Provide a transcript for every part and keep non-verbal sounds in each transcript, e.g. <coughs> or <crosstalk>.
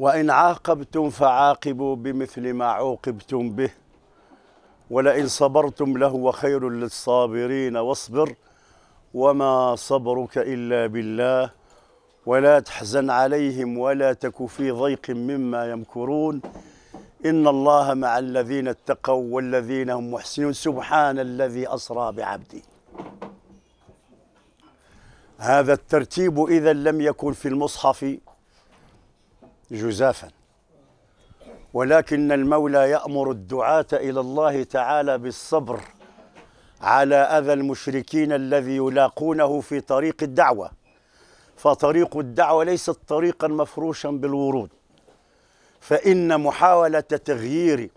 وإن عاقبتم فعاقبوا بمثل ما عوقبتم به ولئن صبرتم لهو خير للصابرين واصبر وما صبرك إلا بالله ولا تحزن عليهم ولا تك في ضيق مما يمكرون إن الله مع الذين اتقوا والذين هم محسنون سبحان الذي أسرى بعبده هذا الترتيب إذا لم يكن في المصحف جزافا ولكن المولى يأمر الدعاة إلى الله تعالى بالصبر على أذى المشركين الذي يلاقونه في طريق الدعوة فطريق الدعوة ليست طريقا مفروشا بالورود فإن محاولة تغيير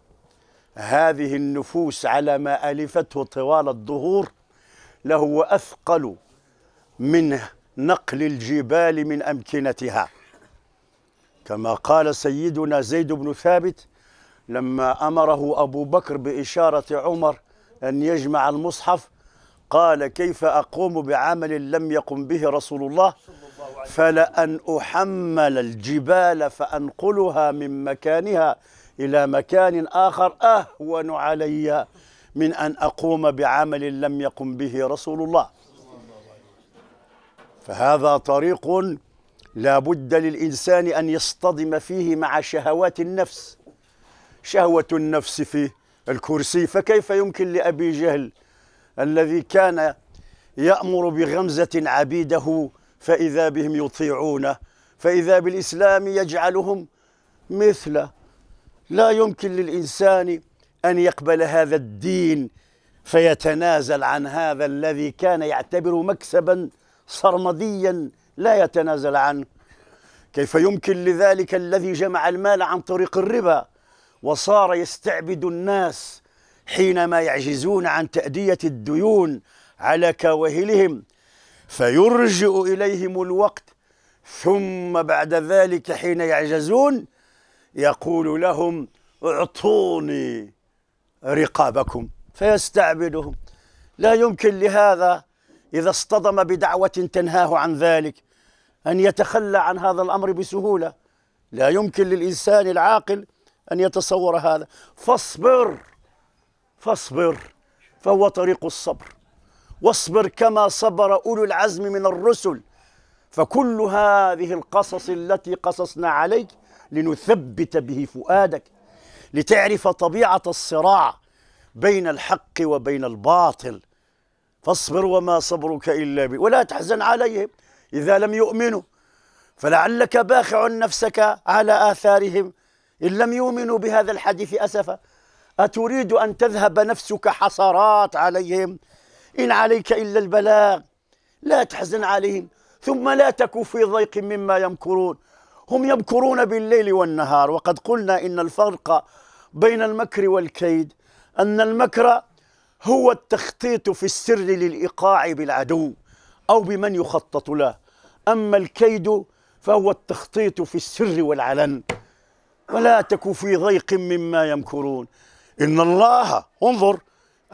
هذه النفوس على ما ألفته طوال الظهور لهو أثقل من نقل الجبال من أمكنتها كما قال سيدنا زيد بن ثابت لما أمره أبو بكر بإشارة عمر أن يجمع المصحف قال كيف أقوم بعمل لم يقم به رسول الله فلأن أحمل الجبال فأنقلها من مكانها إلى مكان آخر أهون علي من أن أقوم بعمل لم يقم به رسول الله فهذا طريق لا بد للإنسان أن يصطدم فيه مع شهوات النفس شهوة النفس في الكرسي فكيف يمكن لأبي جهل الذي كان يأمر بغمزة عبيده فإذا بهم يطيعونه فإذا بالإسلام يجعلهم مثله لا يمكن للإنسان أن يقبل هذا الدين فيتنازل عن هذا الذي كان يعتبر مكسبا سرمديا لا يتنازل عنه كيف يمكن لذلك الذي جمع المال عن طريق الربا وصار يستعبد الناس حينما يعجزون عن تأدية الديون على كواهلهم فيرجئ إليهم الوقت ثم بعد ذلك حين يعجزون يقول لهم اعطوني رقابكم فيستعبدهم لا يمكن لهذا إذا اصطدم بدعوة تنهاه عن ذلك أن يتخلى عن هذا الأمر بسهولة لا يمكن للإنسان العاقل أن يتصور هذا فاصبر فاصبر فهو طريق الصبر واصبر كما صبر أولو العزم من الرسل فكل هذه القصص التي قصصنا عليك لنثبت به فؤادك لتعرف طبيعة الصراع بين الحق وبين الباطل فاصبر وما صبرك إلا به ولا تحزن عليهم إذا لم يؤمنوا فلعلك باخع نفسك على آثارهم إن لم يؤمنوا بهذا الحديث أسفا أتريد أن تذهب نفسك حسرات عليهم إن عليك إلا البلاغ لا تحزن عليهم ثم لا تك في ضيق مما يمكرون هم يمكرون بالليل والنهار وقد قلنا إن الفرق بين المكر والكيد أن المكر هو التخطيط في السر للإيقاع بالعدو أو بمن يخطط له أما الكيد فهو التخطيط في السر والعلن ولا تك في ضيق مما يمكرون إن الله انظر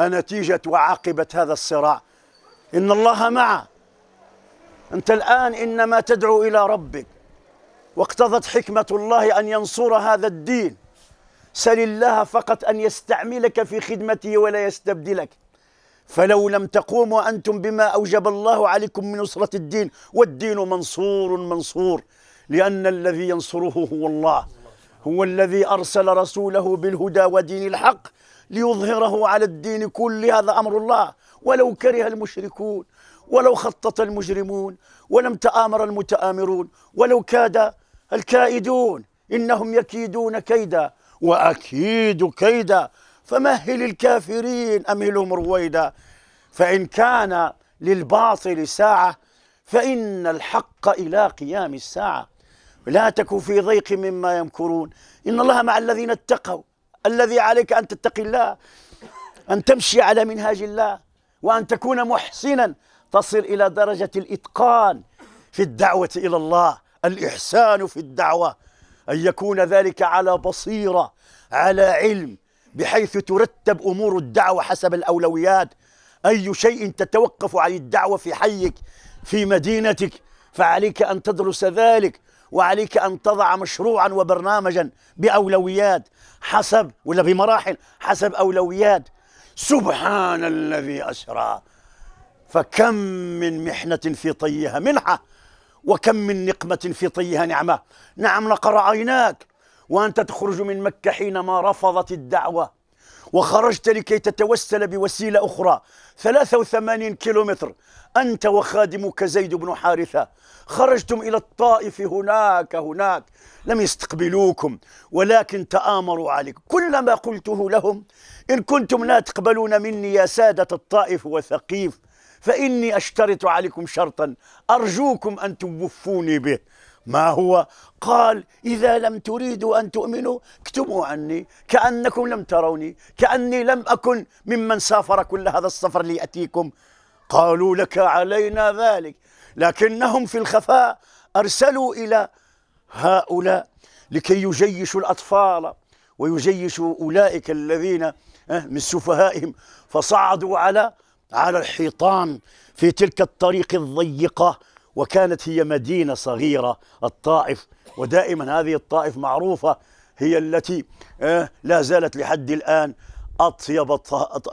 نتيجة وعاقبة هذا الصراع إن الله معه أنت الآن إنما تدعو إلى ربك واقتضت حكمة الله أن ينصر هذا الدين سل الله فقط أن يستعملك في خدمته ولا يستبدلك فلو لم تقوموا أنتم بما أوجب الله عليكم من نصرة الدين والدين منصور منصور لأن الذي ينصره هو الله هو الذي أرسل رسوله بالهدى ودين الحق ليظهره على الدين كل هذا أمر الله ولو كره المشركون ولو خطط المجرمون ولم تآمر المتآمرون ولو كاد الكائدون إنهم يكيدون كيدا وأكيد كيدا فمهل الكافرين أمهلهم رويدا فإن كان للباطل ساعة فإن الحق إلى قيام الساعة لا تكن في ضيق مما يمكرون إن الله مع الذين اتقوا الذي عليك أن تتقي الله أن تمشي على منهاج الله وأن تكون محسنا تصل إلى درجة الإتقان في الدعوة إلى الله الإحسان في الدعوة أن يكون ذلك على بصيرة على علم بحيث ترتب أمور الدعوة حسب الأولويات أي شيء تتوقف عن الدعوة في حيك في مدينتك فعليك أن تدرس ذلك وعليك أن تضع مشروعا وبرنامجا بأولويات حسب ولا بمراحل حسب أولويات سبحان الذي أسرى فكم من محنة في طيها منحة وكم من نقمة في طيها نعمة نعم لقد رأيناك وأنت تخرج من مكة حينما رفضت الدعوة وخرجت لكي تتوسل بوسيلة أخرى 83 كيلومتر أنت وخادمك زيد بن حارثة خرجتم إلى الطائف هناك هناك لم يستقبلوكم ولكن تآمروا عليك كل ما قلته لهم إن كنتم لا تقبلون مني يا سادة الطائف وثقيف فإني أشترط عليكم شرطا أرجوكم أن توفوني به ما هو قال إذا لم تريدوا أن تؤمنوا اكتموا عني كأنكم لم تروني كأني لم أكن ممن سافر كل هذا السفر ليأتيكم قالوا لك علينا ذلك لكنهم في الخفاء أرسلوا إلى هؤلاء لكي يجيشوا الأطفال ويجيشوا أولئك الذين آه، من سفهائهم فصعدوا على على الحيطان في تلك الطريق الضيقة وكانت هي مدينة صغيرة الطائف ودائما هذه الطائف معروفة هي التي آه، لا زالت لحد الآن أطيب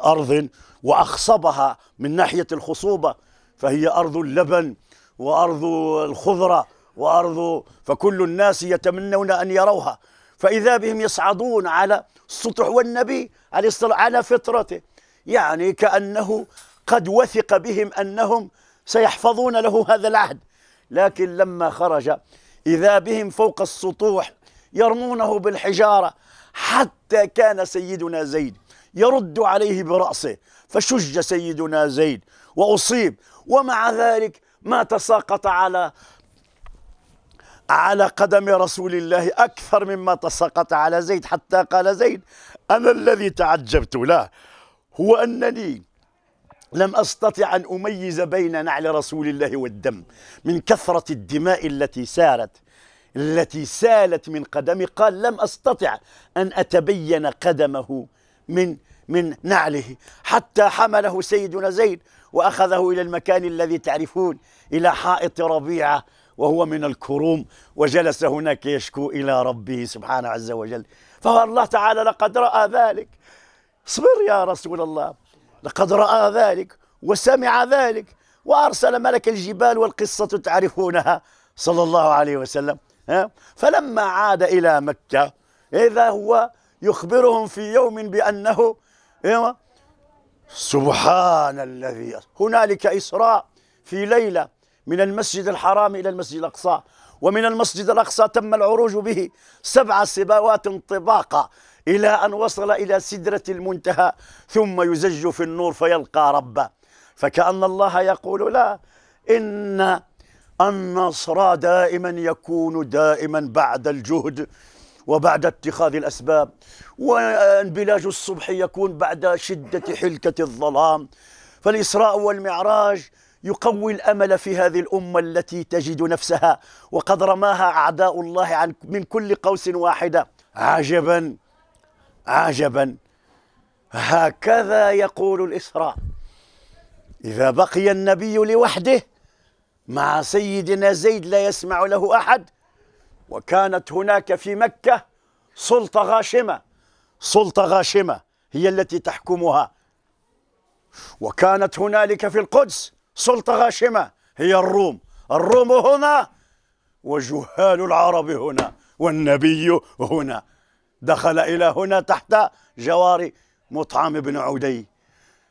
أرض وأخصبها من ناحية الخصوبة فهي أرض اللبن وأرض الخضرة وأرض فكل الناس يتمنون أن يروها فإذا بهم يصعدون على السطح والنبي عليه الصلاة على فطرته يعني كأنه قد وثق بهم أنهم سيحفظون له هذا العهد لكن لما خرج إذا بهم فوق السطوح يرمونه بالحجارة حتى كان سيدنا زيد يرد عليه برأسه فشج سيدنا زيد وأصيب ومع ذلك ما تساقط على على قدم رسول الله أكثر مما تساقط على زيد حتى قال زيد أنا الذي تعجبت له هو أنني لم أستطع أن أميز بين نعل رسول الله والدم من كثرة الدماء التي سارت التي سالت من قدمه قال لم أستطع أن أتبين قدمه من من نعله حتى حمله سيدنا زيد وأخذه إلى المكان الذي تعرفون إلى حائط ربيعة وهو من الكروم وجلس هناك يشكو إلى ربه سبحانه عز وجل فالله تعالى لقد رأى ذلك اصبر يا رسول الله لقد رأى ذلك وسمع ذلك وأرسل ملك الجبال والقصة تعرفونها صلى الله عليه وسلم فلما عاد إلى مكة إذا هو يخبرهم في يوم بأنه إيوه، سبحان الذي هنالك إسراء في ليلة من المسجد الحرام إلى المسجد الأقصى ومن المسجد الأقصى تم العروج به سبع سباوات طباقة إلى أن وصل إلى سدرة المنتهى ثم يزج في النور فيلقى ربه فكأن الله يقول لا إن النصر دائما يكون دائما بعد الجهد وبعد اتخاذ الأسباب وانبلاج الصبح يكون بعد شدة حلكة الظلام فالإسراء والمعراج يقوي الأمل في هذه الأمة التي تجد نفسها وقد رماها أعداء الله عن من كل قوس واحدة عجبا عجبا هكذا يقول الإسراء إذا بقي النبي لوحده مع سيدنا زيد لا يسمع له أحد وكانت هناك في مكة سلطة غاشمة سلطة غاشمة هي التي تحكمها وكانت هنالك في القدس سلطة غاشمة هي الروم الروم هنا وجهال العرب هنا والنبي هنا دخل إلى هنا تحت جوار مطعم بن عدي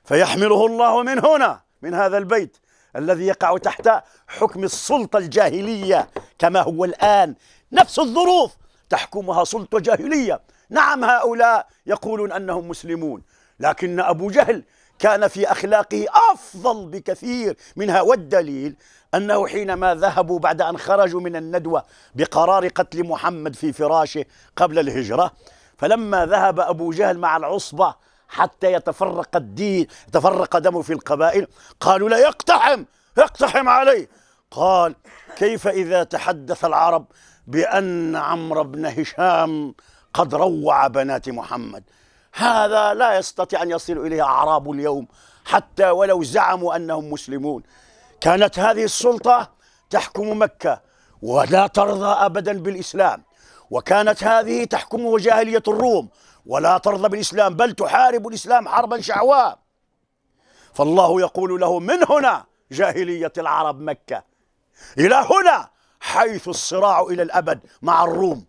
فيحمله الله من هنا من هذا البيت الذي يقع تحت حكم السلطة الجاهلية كما هو الآن نفس الظروف تحكمها سلطة جاهلية نعم هؤلاء يقولون أنهم مسلمون لكن أبو جهل كان في أخلاقه أفضل بكثير منها والدليل أنه حينما ذهبوا بعد أن خرجوا من الندوة بقرار قتل محمد في فراشه قبل الهجرة فلما ذهب أبو جهل مع العصبة حتى يتفرق الدين تفرق دمه في القبائل قالوا لا يقتحم يقتحم عليه قال كيف إذا تحدث العرب بأن عمرو بن هشام قد روع بنات محمد هذا لا يستطيع أن يصل إليه أعراب اليوم حتى ولو زعموا أنهم مسلمون كانت هذه السلطة تحكم مكة ولا ترضى أبدا بالإسلام وكانت هذه تحكم جاهلية الروم ولا ترضى بالإسلام بل تحارب الإسلام حربا شعواء فالله يقول له من هنا جاهلية العرب مكة إلى هنا حيث الصراع إلى الأبد مع الروم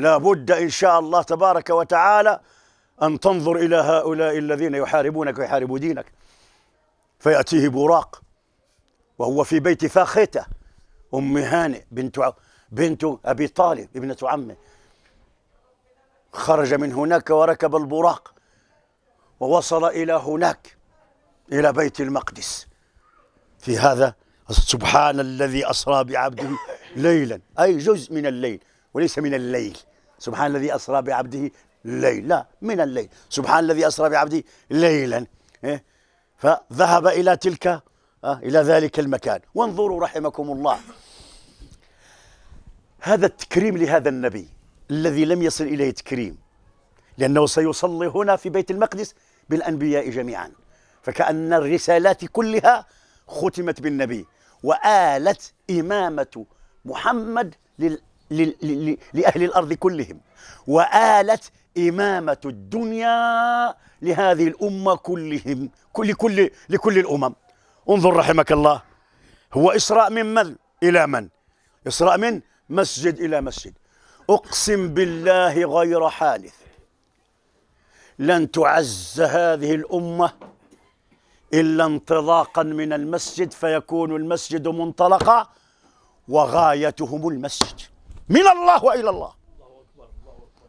لا بد إن شاء الله تبارك وتعالى أن تنظر إلى هؤلاء الذين يحاربونك ويحاربوا دينك فيأتيه براق وهو في بيت فاخته أم هانئ بنت بنت أبي طالب ابنة عمه خرج من هناك وركب البراق ووصل إلى هناك إلى بيت المقدس في هذا سبحان الذي أسرى بعبده ليلا أي جزء من الليل وليس من الليل سبحان الذي أسرى بعبده ليلا من الليل سبحان الذي أسرى بعبده ليلا إيه؟ فذهب إلى تلك آه، إلى ذلك المكان وانظروا رحمكم الله هذا التكريم لهذا النبي الذي لم يصل إليه تكريم لأنه سيصلي هنا في بيت المقدس بالأنبياء جميعا فكأن الرسالات كلها ختمت بالنبي وآلت إمامة محمد لل لأهل الأرض كلهم وآلت إمامة الدنيا لهذه الأمة كلهم كل كل لكل الأمم انظر رحمك الله هو إسراء من من إلى من إسراء من مسجد إلى مسجد أقسم بالله غير حادث لن تعز هذه الأمة إلا انطلاقا من المسجد فيكون المسجد منطلقا وغايتهم المسجد من الله وإلى الله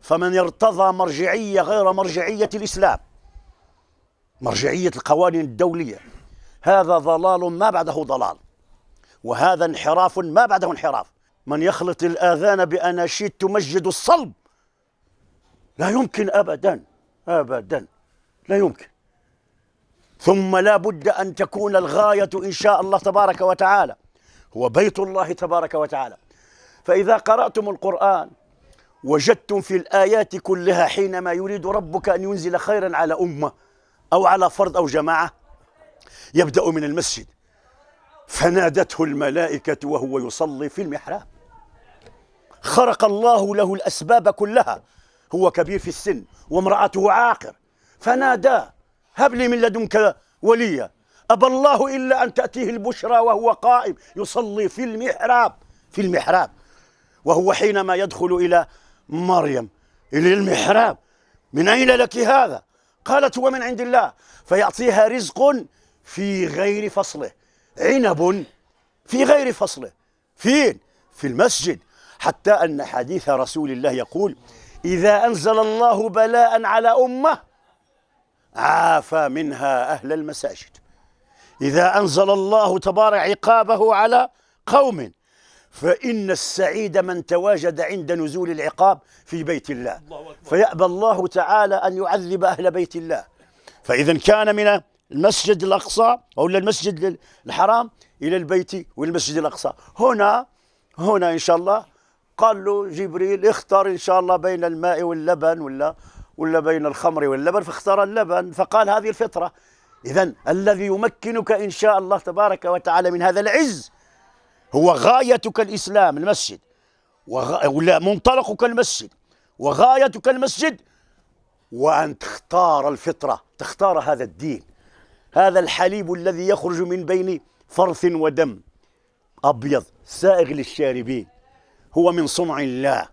فمن ارتضى مرجعية غير مرجعية الإسلام مرجعية القوانين الدولية هذا ضلال ما بعده ضلال وهذا انحراف ما بعده انحراف من يخلط الآذان بأناشيد تمجد الصلب لا يمكن أبدا أبدا لا يمكن ثم لا بد أن تكون الغاية إن شاء الله تبارك وتعالى هو بيت الله تبارك وتعالى فإذا قرأتم القرآن وجدتم في الآيات كلها حينما يريد ربك أن ينزل خيرا على أمة أو على فرد أو جماعة يبدأ من المسجد فنادته الملائكة وهو يصلي في المحراب خرق الله له الأسباب كلها هو كبير في السن وامرأته عاقر فناداه هب لي من لدنك وليا أبى الله إلا أن تأتيه البشرى وهو قائم يصلي في المحراب في المحراب وهو حينما يدخل إلى مريم إلى المحراب من أين لك هذا؟ قالت هو من عند الله فيعطيها رزق في غير فصله عنب في غير فصله فين؟ في المسجد حتى أن حديث رسول الله يقول إذا أنزل الله بلاء على أمة عافى منها أهل المساجد إذا أنزل الله تبارك عقابه على قوم فإن السعيد من تواجد عند نزول العقاب في بيت الله, الله فيأبى الله تعالى أن يعذب أهل بيت الله فإذا كان من المسجد الأقصى أو المسجد الحرام إلى البيت والمسجد الأقصى هنا هنا إن شاء الله قال له جبريل اختر إن شاء الله بين الماء واللبن ولا ولا بين الخمر واللبن فاختار اللبن فقال هذه الفطرة إذا الذي يمكنك إن شاء الله تبارك وتعالى من هذا العز هو غايتك الإسلام المسجد وغ... ولا منطلقك المسجد وغايتك المسجد وأن تختار الفطرة تختار هذا الدين هذا الحليب الذي يخرج من بين فرث ودم أبيض سائغ للشاربين هو من صنع الله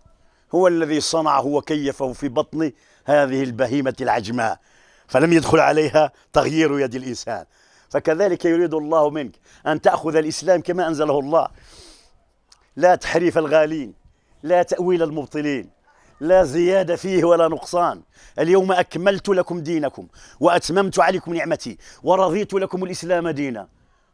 هو الذي صنعه وكيفه في بطن هذه البهيمة العجماء فلم يدخل عليها تغيير يد الإنسان فكذلك يريد الله منك أن تأخذ الإسلام كما أنزله الله لا تحريف الغالين لا تأويل المبطلين لا زيادة فيه ولا نقصان اليوم أكملت لكم دينكم وأتممت عليكم نعمتي ورضيت لكم الإسلام دينا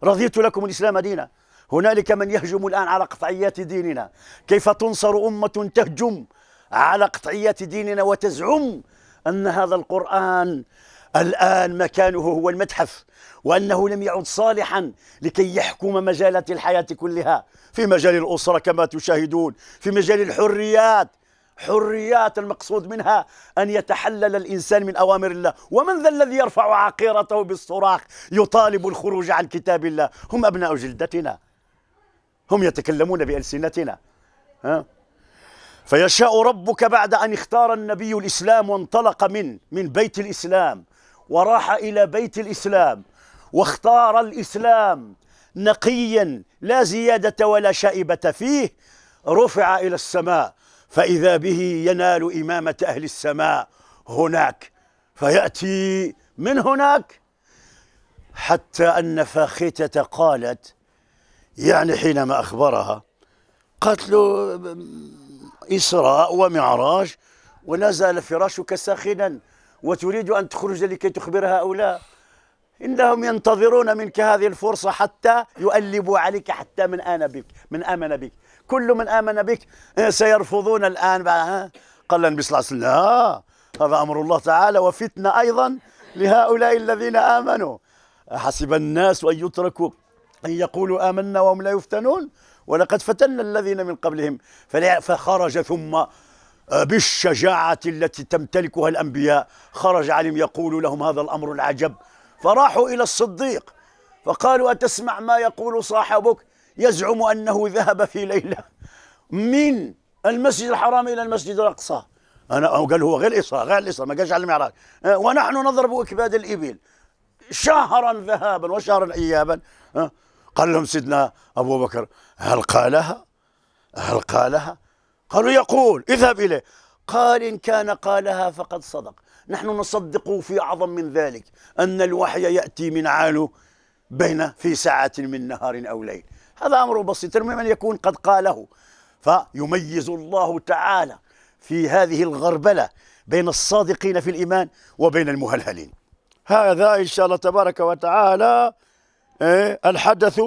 رضيت لكم الإسلام دينا هنالك من يهجم الآن على قطعيات ديننا كيف تنصر أمة تهجم على قطعيات ديننا وتزعم أن هذا القرآن الآن مكانه هو المتحف وأنه لم يعد صالحا لكي يحكم مجالات الحياة كلها في مجال الأسرة كما تشاهدون في مجال الحريات حريات المقصود منها أن يتحلل الإنسان من أوامر الله ومن ذا الذي يرفع عقيرته بالصراخ يطالب الخروج عن كتاب الله هم أبناء جلدتنا هم يتكلمون بألسنتنا ها؟ فيشاء ربك بعد أن اختار النبي الإسلام وانطلق من من بيت الإسلام وراح إلى بيت الإسلام واختار الإسلام نقيا لا زيادة ولا شائبة فيه رفع إلى السماء فإذا به ينال إمامة أهل السماء هناك فيأتي من هناك حتى أن فاختة قالت يعني حينما أخبرها قتل إسراء ومعراج ونزل فراشك ساخنا وتريد أن تخرج لكي تخبر هؤلاء إنهم ينتظرون منك هذه الفرصة حتى يؤلبوا عليك حتى من آن بك من آمن بك كل من آمن بك آه، سيرفضون الآن قال النبي صلى الله عليه وسلم لا هذا أمر الله تعالى وفتنة أيضا لهؤلاء الذين آمنوا حسب الناس أن يتركوا أن يقولوا آمنا وهم لا يفتنون ولقد فتنا الذين من قبلهم فخرج ثم بالشجاعة التي تمتلكها الأنبياء خرج عليهم يقول لهم هذا الأمر العجب فراحوا إلى الصديق فقالوا أتسمع ما يقول صاحبك يزعم أنه ذهب في ليلة من المسجد الحرام إلى المسجد الأقصى أنا قال هو غير الإسراء غير الإسراء ما قالش على المعراج أه، ونحن نضرب إكباد الإبل شهرا ذهابا وشهرا إيابا أه، قال لهم سيدنا أبو بكر هل قالها هل قالها قالوا يقول اذهب إليه قال إن كان قالها فقد صدق نحن نصدق في أعظم من ذلك أن الوحي يأتي من عالو بين في ساعة من نهار أو ليل هذا أمر بسيط المهم أن يكون قد قاله فيميز الله تعالى في هذه الغربلة بين الصادقين في الإيمان وبين المهلهلين هذا إن شاء الله تبارك وتعالى إيه، الحدث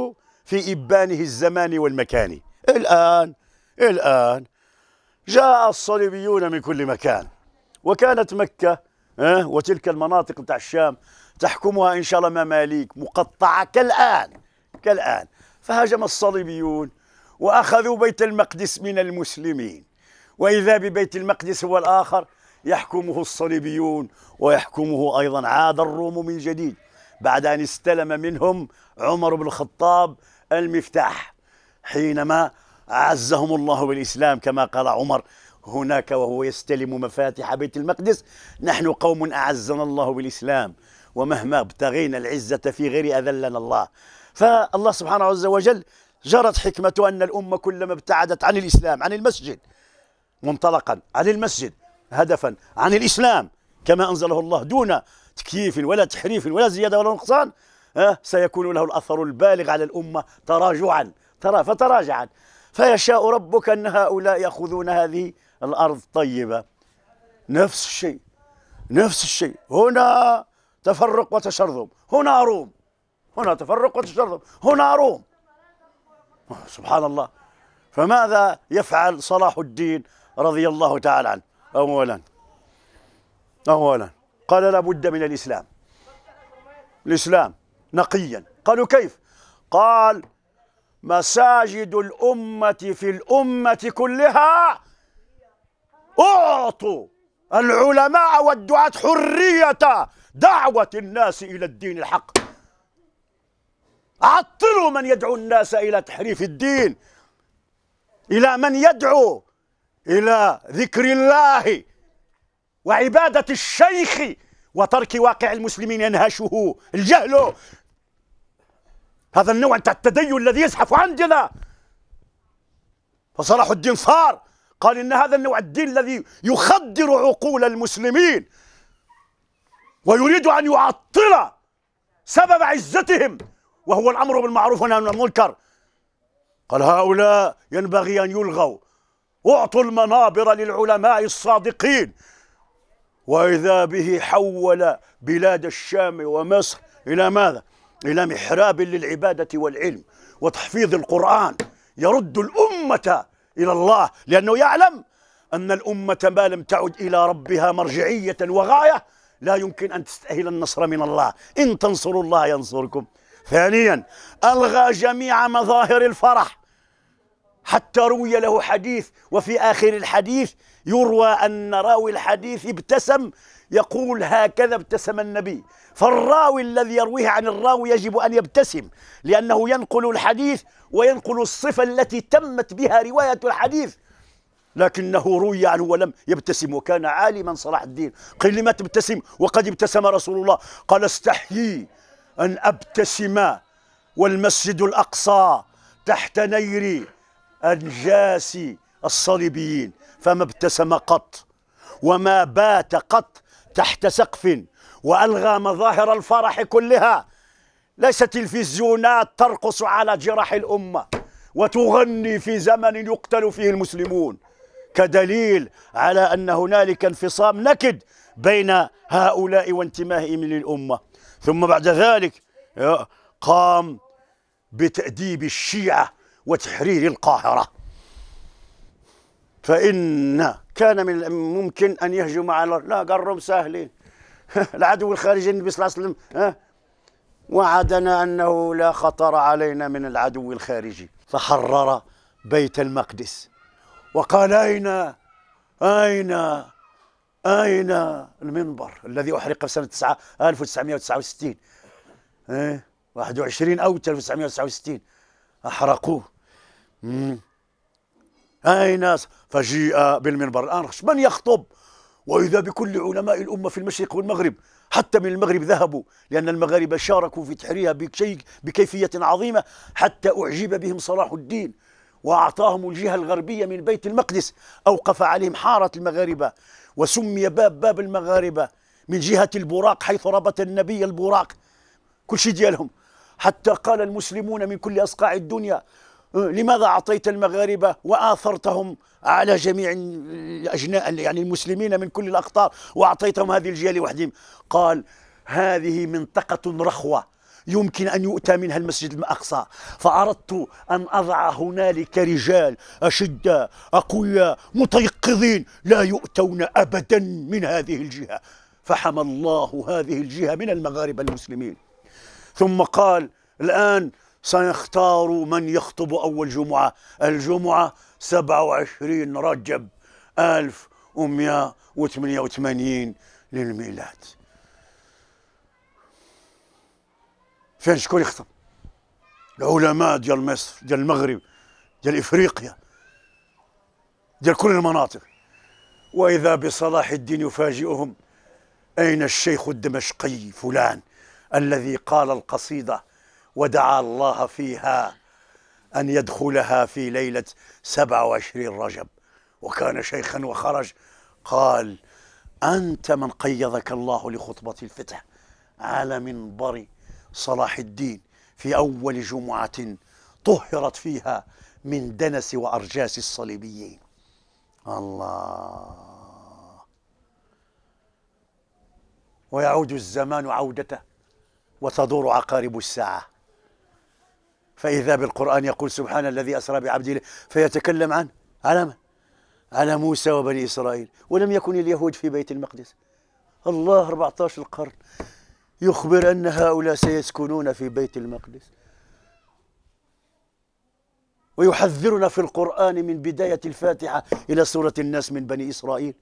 في إبانه الزمان والمكان الآن الآن جاء الصليبيون من كل مكان وكانت مكة وتلك المناطق بتاع الشام تحكمها إن شاء الله مماليك مقطعة كالآن كالآن فهاجم الصليبيون وأخذوا بيت المقدس من المسلمين وإذا ببيت المقدس هو الآخر يحكمه الصليبيون ويحكمه أيضا عاد الروم من جديد بعد أن استلم منهم عمر بن الخطاب المفتاح حينما أعزهم الله بالإسلام كما قال عمر هناك وهو يستلم مفاتح بيت المقدس نحن قوم أعزنا الله بالإسلام ومهما ابتغينا العزة في غير أذلنا الله فالله سبحانه عز وجل جرت حكمته أن الأمة كلما ابتعدت عن الإسلام عن المسجد منطلقا عن المسجد هدفا عن الإسلام كما أنزله الله دون تكييف ولا تحريف ولا زيادة ولا نقصان سيكون له الأثر البالغ على الأمة تراجعا ترى فتراجعا فيشاء ربك أن هؤلاء يأخذون هذه الأرض الطيبة نفس الشيء نفس الشيء هنا تفرق وتشرذم هنا روم هنا تفرق وتشرذم هنا روم سبحان الله فماذا يفعل صلاح الدين رضي الله تعالى عنه أولا أولا قال لابد من الإسلام الإسلام نقيا قالوا كيف قال مساجد الأمة في الأمة كلها أعطوا العلماء والدعاة حرية دعوة الناس إلى الدين الحق عطلوا من يدعو الناس إلى تحريف الدين إلى من يدعو إلى ذكر الله وعبادة الشيخ وترك واقع المسلمين ينهشه الجهل هذا النوع انت التدين الذي يزحف عندنا فصلاح الدين فار قال ان هذا النوع الدين الذي يخدر عقول المسلمين ويريد ان يعطل سبب عزتهم وهو الامر بالمعروف والنهي عن المنكر قال هؤلاء ينبغي ان يلغوا اعطوا المنابر للعلماء الصادقين واذا به حول بلاد الشام ومصر الى ماذا إلى محراب للعبادة والعلم وتحفيظ القرآن يرد الأمة إلى الله لأنه يعلم أن الأمة ما لم تعد إلى ربها مرجعية وغاية لا يمكن أن تستأهل النصر من الله إن تنصروا الله ينصركم ثانيا ألغى جميع مظاهر الفرح حتى روي له حديث وفي آخر الحديث يروى أن راوي الحديث ابتسم يقول هكذا ابتسم النبي فالراوي الذي يرويه عن الراوي يجب أن يبتسم لأنه ينقل الحديث وينقل الصفة التي تمت بها رواية الحديث لكنه روي عنه ولم يبتسم وكان عالما صلاح الدين قيل لما تبتسم وقد ابتسم رسول الله قال استحيي أن أبتسم والمسجد الأقصى تحت نير أنجاس الصليبيين فما ابتسم قط وما بات قط تحت سقف والغى مظاهر الفرح كلها ليس تلفزيونات ترقص على جراح الامه وتغني في زمن يقتل فيه المسلمون كدليل على ان هنالك انفصام نكد بين هؤلاء وانتمائهم للامه ثم بعد ذلك آه، قام بتاديب الشيعه وتحرير القاهره فان كان من الممكن ان يهجم على لا قرب ساهلين <laughs> العدو الخارجي النبي صلى الله عليه وسلم ها وعدنا انه لا خطر علينا من العدو الخارجي فحرر بيت المقدس وقال اين اين اين المنبر الذي احرق في سنه 9 1969 ايه 21 اوت 1969 احرقوه مم. أي ناس فجيء بالمنبر الآن من يخطب وإذا بكل علماء الأمة في المشرق والمغرب حتى من المغرب ذهبوا لأن المغاربة شاركوا في تحريرها بشيء بكيفية عظيمة حتى أعجب بهم صلاح الدين وأعطاهم الجهة الغربية من بيت المقدس أوقف عليهم حارة المغاربة وسمي باب باب المغاربة من جهة البراق حيث ربط النبي البراق كل شيء ديالهم حتى قال المسلمون من كل أصقاع الدنيا لماذا أعطيت المغاربة وآثرتهم على جميع الأجناء يعني المسلمين من كل الأقطار وأعطيتهم هذه الجهة لوحدهم قال هذه منطقة رخوة يمكن أن يؤتى منها المسجد الأقصى فأردت أن أضع هنالك رجال أشدة أقوياء متيقظين لا يؤتون أبدا من هذه الجهة فحمى الله هذه الجهة من المغاربة المسلمين ثم قال الآن سنختار من يخطب أول جمعة الجمعة 27 رجب 1188 للميلاد فين شكون يخطب العلماء ديال مصر ديال المغرب ديال إفريقيا ديال كل المناطق وإذا بصلاح الدين يفاجئهم أين الشيخ الدمشقي فلان الذي قال القصيدة ودعا الله فيها أن يدخلها في ليلة 27 رجب وكان شيخا وخرج قال أنت من قيضك الله لخطبة الفتح على منبر صلاح الدين في أول جمعة طهرت فيها من دنس وأرجاس الصليبيين الله ويعود الزمان عودته وتدور عقارب الساعه فإذا بالقرآن يقول سبحان الذي أسرى بعبده فيتكلم عن على من؟ على موسى وبني إسرائيل ولم يكن اليهود في بيت المقدس الله 14 القرن يخبر أن هؤلاء سيسكنون في بيت المقدس ويحذرنا في القرآن من بداية الفاتحة إلى سورة الناس من بني إسرائيل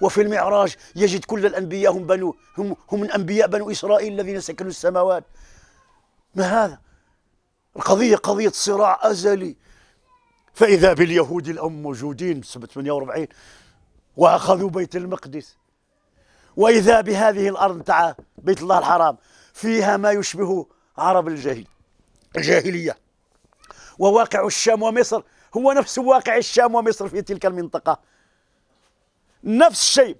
وفي المعراج يجد كل الأنبياء هم بنو هم هم من أنبياء بنو إسرائيل الذين سكنوا السماوات ما هذا القضية قضية صراع أزلي فإذا باليهود الآن موجودين سنة 48 وأخذوا بيت المقدس وإذا بهذه الأرض تاع بيت الله الحرام فيها ما يشبه عرب الجاهل الجاهلية وواقع الشام ومصر هو نفس واقع الشام ومصر في تلك المنطقة نفس الشيء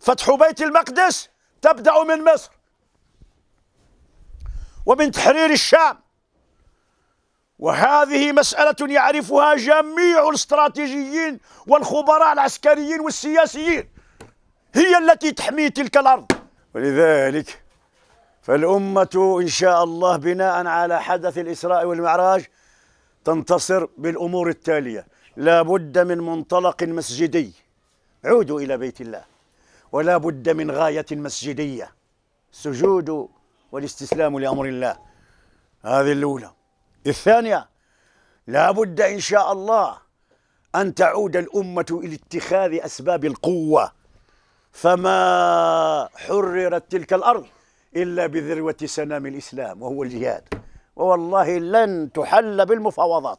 فتح بيت المقدس تبدأ من مصر ومن تحرير الشام وهذه مسألة يعرفها جميع الاستراتيجيين والخبراء العسكريين والسياسيين هي التي تحمي تلك الأرض ولذلك فالأمة إن شاء الله بناء على حدث الإسراء والمعراج تنتصر بالأمور التالية لا بد من منطلق مسجدي عودوا إلى بيت الله ولا بد من غاية مسجدية السجود والاستسلام لأمر الله هذه الأولى الثانية لا بد إن شاء الله أن تعود الأمة إلى اتخاذ أسباب القوة فما حررت تلك الأرض إلا بذروة سنام الإسلام وهو الجهاد ووالله لن تحل بالمفاوضات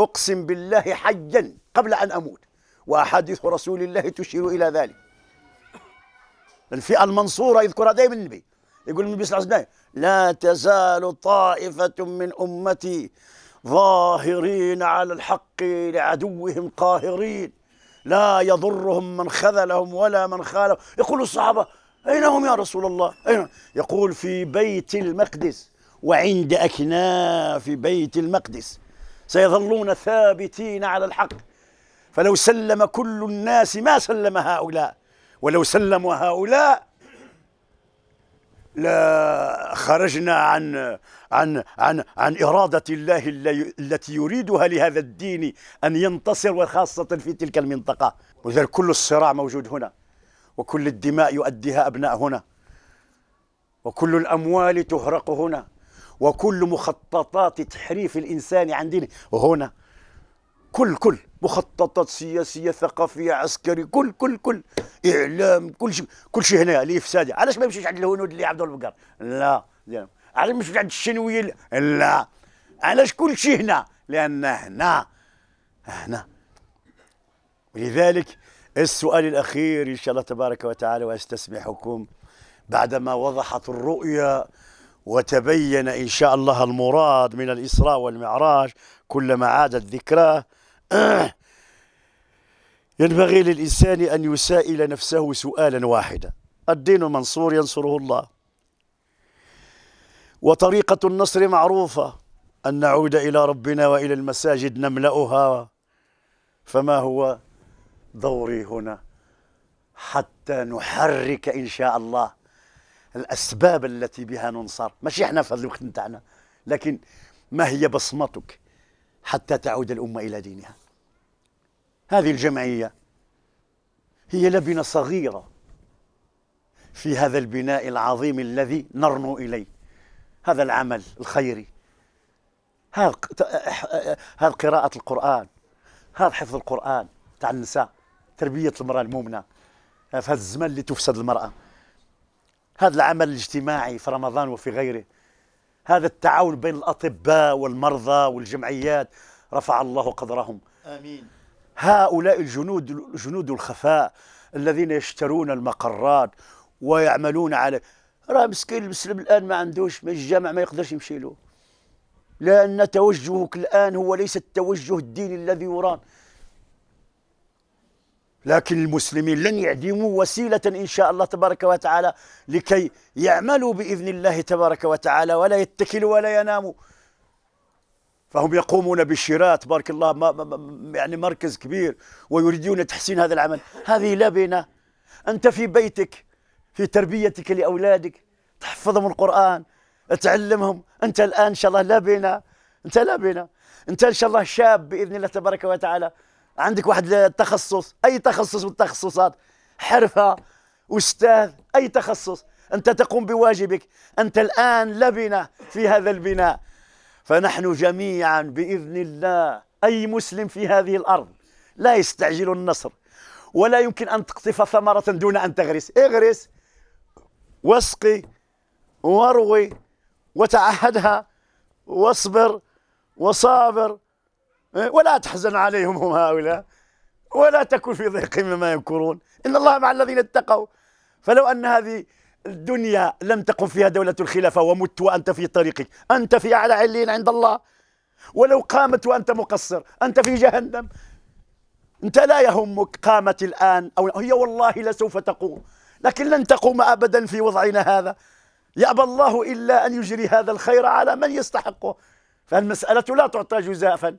أقسم بالله حيا قبل أن أموت وأحاديث رسول الله تشير إلى ذلك الفئة المنصورة يذكرها دائما النبي يقول النبي صلى الله عليه وسلم لا تزال طائفة من أمتي ظاهرين على الحق لعدوهم قاهرين لا يضرهم من خذلهم ولا من خالهم يقول الصحابة أين هم يا رسول الله أين يقول في بيت المقدس وعند أكناف بيت المقدس سيظلون ثابتين على الحق فلو سلم كل الناس ما سلم هؤلاء ولو سلموا هؤلاء لا خرجنا عن عن عن عن إرادة الله التي يريدها لهذا الدين أن ينتصر وخاصة في تلك المنطقة وذلك كل الصراع موجود هنا وكل الدماء يؤديها أبناء هنا وكل الأموال تهرق هنا وكل مخططات تحريف الإنسان عن دينه هنا كل كل مخططات سياسيه ثقافيه عسكري كل كل كل اعلام كل شيء كل شيء هنا الافساد علاش ما يمشيش عند الهنود اللي عبد البقر لا علاش ما يمشيش عند الشنوي لا علاش كل شيء هنا لان هنا هنا ولذلك السؤال الاخير ان شاء الله تبارك وتعالى واستسمحكم بعدما وضحت الرؤيا وتبين إن شاء الله المراد من الإسراء والمعراج كلما عادت ذكراه <coughs> ينبغي للإنسان أن يسائل نفسه سؤالا واحدا الدين منصور ينصره الله وطريقة النصر معروفة أن نعود إلى ربنا وإلى المساجد نملأها فما هو دوري هنا حتى نحرك إن شاء الله الأسباب التي بها ننصر ماشي إحنا في هذا الوقت نتاعنا لكن ما هي بصمتك حتى تعود الأمة إلى دينها هذه الجمعية هي لبنة صغيرة في هذا البناء العظيم الذي نرنو إليه هذا العمل الخيري هذا قراءة القرآن هذا حفظ القرآن تاع النساء تربية المرأة المؤمنة في هذا الزمن اللي تفسد المرأة هذا العمل الاجتماعي في رمضان وفي غيره هذا التعاون بين الأطباء والمرضى والجمعيات رفع الله قدرهم آمين هؤلاء الجنود الجنود الخفاء الذين يشترون المقرات ويعملون على راه مسكين المسلم الان ما عندوش ما الجامع ما يقدرش يمشي له لان توجهك الان هو ليس التوجه الديني الذي يرام لكن المسلمين لن يعدموا وسيلة إن شاء الله تبارك وتعالى لكي يعملوا بإذن الله تبارك وتعالى ولا يتكلوا ولا يناموا فهم يقومون بالشراء تبارك الله ما ما يعني مركز كبير ويريدون تحسين هذا العمل هذه لبنة أنت في بيتك في تربيتك لأولادك تحفظهم القرآن تعلمهم أنت الآن إن شاء الله لبنة أنت لبنة أنت إن شاء الله شاب بإذن الله تبارك وتعالى عندك واحد تخصص أي تخصص من التخصصات حرفة أستاذ أي تخصص أنت تقوم بواجبك أنت الآن لبنة في هذا البناء فنحن جميعا باذن الله اي مسلم في هذه الارض لا يستعجل النصر ولا يمكن ان تقطف ثمره دون ان تغرس اغرس واسقي واروي وتعهدها واصبر وصابر ولا تحزن عليهم هم هؤلاء ولا تكن في ضيق مما يمكرون ان الله مع الذين اتقوا فلو ان هذه الدنيا لم تقم فيها دولة الخلافة ومت وأنت في طريقك أنت في أعلى علين عند الله ولو قامت وأنت مقصر أنت في جهنم أنت لا يهمك قامت الآن أو هي والله لسوف تقوم لكن لن تقوم أبدا في وضعنا هذا يأبى الله إلا أن يجري هذا الخير على من يستحقه فالمسألة لا تعطى جزافا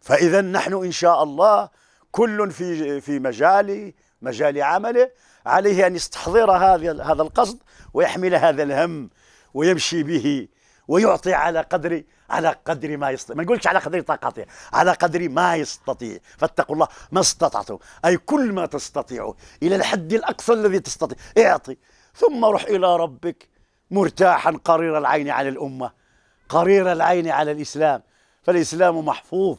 فإذا نحن إن شاء الله كل في في مجاله مجال عمله عليه أن يستحضر هذا هذا القصد ويحمل هذا الهم ويمشي به ويعطي على قدر على قدر ما يستطيع ما نقولش على قدر طاقته على قدر ما يستطيع فاتقوا الله ما استطعتم أي كل ما تستطيعه إلى الحد الأقصى الذي تستطيع اعطي ثم روح إلى ربك مرتاحا قرير العين على الأمة قرير العين على الإسلام فالإسلام محفوظ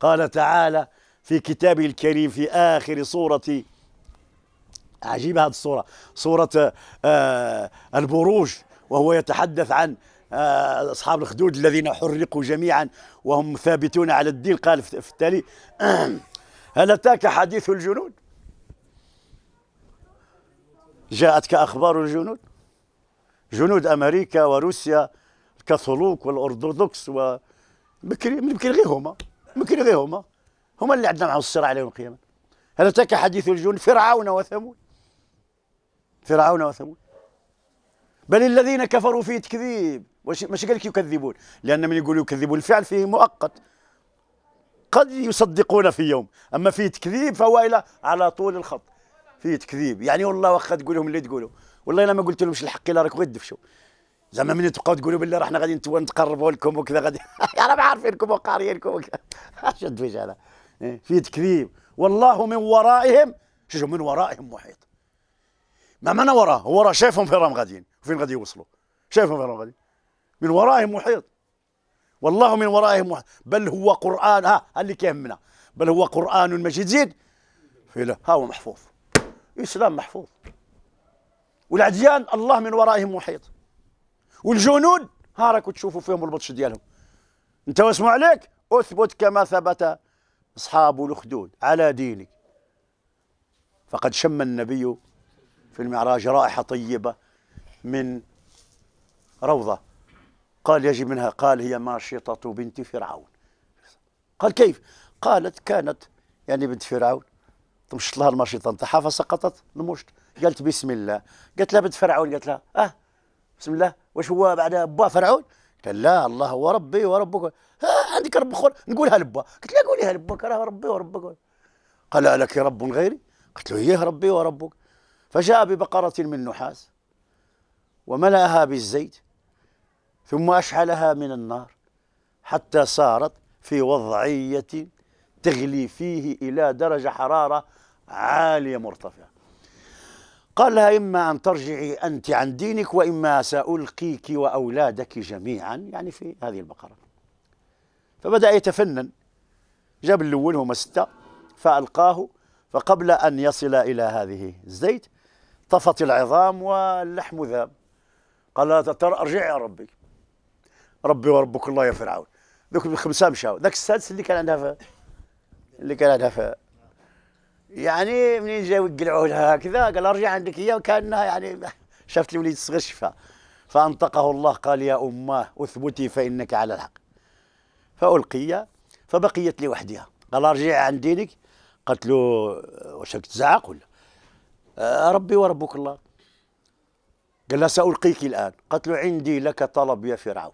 قال تعالى في كتابه الكريم في آخر سورة عجيبة هذه الصورة صورة آه، البروج وهو يتحدث عن آه، أصحاب الخدود الذين حرقوا جميعا وهم ثابتون على الدين قال في التالي <clears throat> هل أتاك حديث الجنود جاءتك أخبار الجنود جنود أمريكا وروسيا الكاثوليك والأرثوذكس و بكري غير هما بكري غير هما هما اللي عندنا معهم الصراع عليهم القيامة هل أتاك حديث الجنود فرعون وثمود فرعون وثمود بل الذين كفروا في تكذيب ماشي قال لك يكذبون لان من يقول يكذبون الفعل فيه مؤقت قد يصدقون في يوم اما في تكذيب فهو الى على طول الخط في تكذيب يعني والله واخا تقول لهم اللي تقولوا والله انا ما قلت لهمش الحق الا راكم تدفشوا زعما من تبقاو تقولوا بالله رحنا غادي نتقربوا لكم وكذا غادي انا <laughs> ما عارفينكم وقاريينكم شد شو الدفش هذا إيه، في تكذيب والله من ورائهم شو من ورائهم محيط ما معنى وراه هو راه شايفهم فين راهم غاديين وفين غادي يوصلوا شايفهم فين راهم غاديين من ورائهم محيط والله من ورائهم محيط بل هو قران ها اللي كيهمنا بل هو قران مجيد زيد ها هو محفوظ الاسلام محفوظ والعديان الله من ورائهم محيط والجنود ها راكم تشوفوا فيهم البطش ديالهم انت واسمع عليك اثبت كما ثبت اصحاب الاخدود على دينك فقد شم النبي في المعراج رائحة طيبة من روضة قال يجب منها قال هي ماشطة بنت فرعون قال كيف قالت كانت يعني بنت فرعون تمشط طيب، لها الماشطة نتاعها فسقطت المشط قالت بسم الله قالت لها بنت فرعون قالت لها اه بسم الله واش هو بعد با فرعون قال لا الله هو ربي وربك آه عندك رب اخر نقولها لبا قلت لها قوليها لبا راه ربي وربك قال لك رب غيري قلت له هي إيه، ربي وربك فجاء ببقرة من نحاس وملأها بالزيت ثم أشعلها من النار حتى صارت في وضعية تغلي فيه إلى درجة حرارة عالية مرتفعة قال لها إما أن ترجعي أنت عن دينك وإما سألقيك وأولادك جميعا يعني في هذه البقرة فبدأ يتفنن جاب الأول هما ستة فألقاه فقبل أن يصل إلى هذه الزيت طفت العظام واللحم ذاب قال ترى ارجع يا ربي ربي وربك الله يا فرعون ذوك الخمسه مشاو ذاك السادس اللي كان عندها اللي كان عندها يعني منين جا يقلعوه لها هكذا قال ارجع عندك هي وكانها يعني <laughs> شافت الوليد الصغير شفا فانطقه الله قال يا اماه اثبتي فانك على الحق فالقي فبقيت لوحدها قال ارجع عن دينك قالت له واش تزعق ولا آه، ربي وربك الله قال لها سألقيك الآن قالت له عندي لك طلب يا فرعون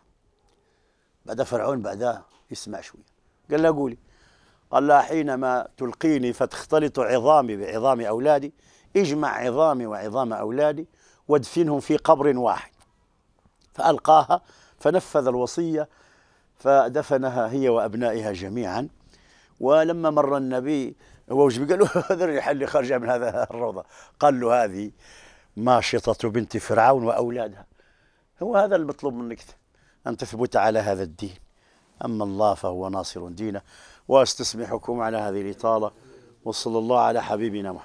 بعد فرعون بعدها يسمع شوية قال لها قولي قال لها حينما تلقيني فتختلط عظامي بعظام أولادي اجمع عظامي وعظام أولادي وادفنهم في قبر واحد فألقاها فنفذ الوصية فدفنها هي وأبنائها جميعا ولما مر النبي هو وش قال له <laughs> هذا الريحه اللي خارجه من هذا الروضه قال له هذه ماشطه بنت فرعون واولادها هو هذا المطلوب منك ان تثبت على هذا الدين اما الله فهو ناصر دينه واستسمحكم على هذه الاطاله وصلى الله على حبيبنا محمد